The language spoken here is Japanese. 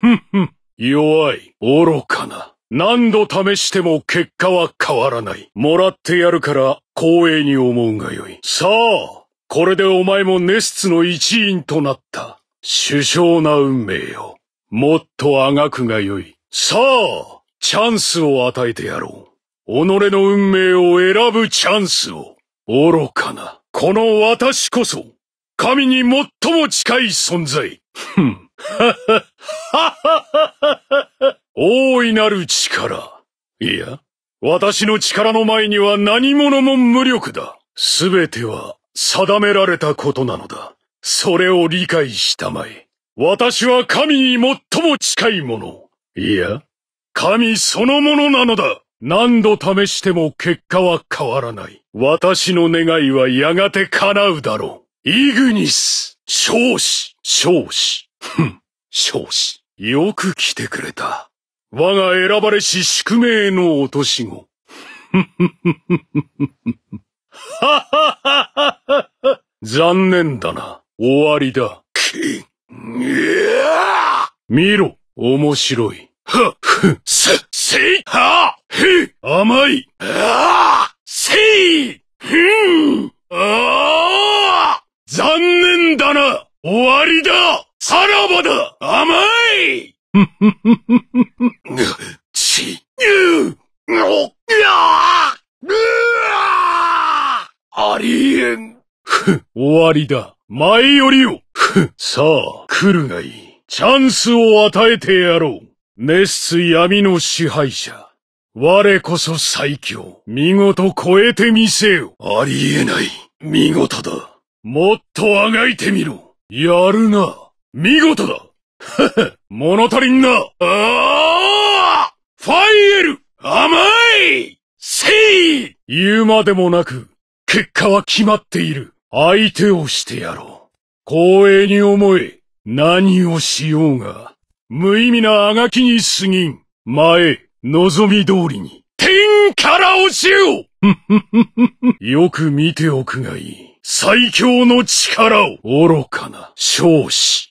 ふんふん。弱い、愚かな。何度試しても結果は変わらない。もらってやるから光栄に思うがよい。さあ、これでお前もネスツの一員となった。首相な運命よ。もっとあがくがよい。さあ、チャンスを与えてやろう。己の運命を選ぶチャンスを。愚かな。この私こそ、神に最も近い存在。ふん。大いなる力。いや、私の力の前には何者も無力だ。すべては定められたことなのだ。それを理解したまえ。私は神に最も近いもの。いや、神そのものなのだ。何度試しても結果は変わらない。私の願いはやがて叶うだろう。イグニス、少子、少子。ふん、少子、よく来てくれた。我が選ばれし宿命の落とし子。ははははは残念だな。終わりだ。き、見ろ、面白い。は、ふ、せ、せい、は、へ、甘い。らばだ甘いち、ぬ、お、やありえん。ふ、終わりだ。前よりよ。ふ、さあ、来るがいい。チャンスを与えてやろう。熱ス闇の支配者。我こそ最強。見事超えてみせよ。ありえない。見事だ。もっとあがいてみろ。やるな。見事だ 物足りんなあファイエル甘いせい言うまでもなく、結果は決まっている。相手をしてやろう。光栄に思え、何をしようが、無意味なあがきに過ぎん。前、望み通りに、天から落ちよ よく見ておくがいい。最強の力を、愚かな、少子。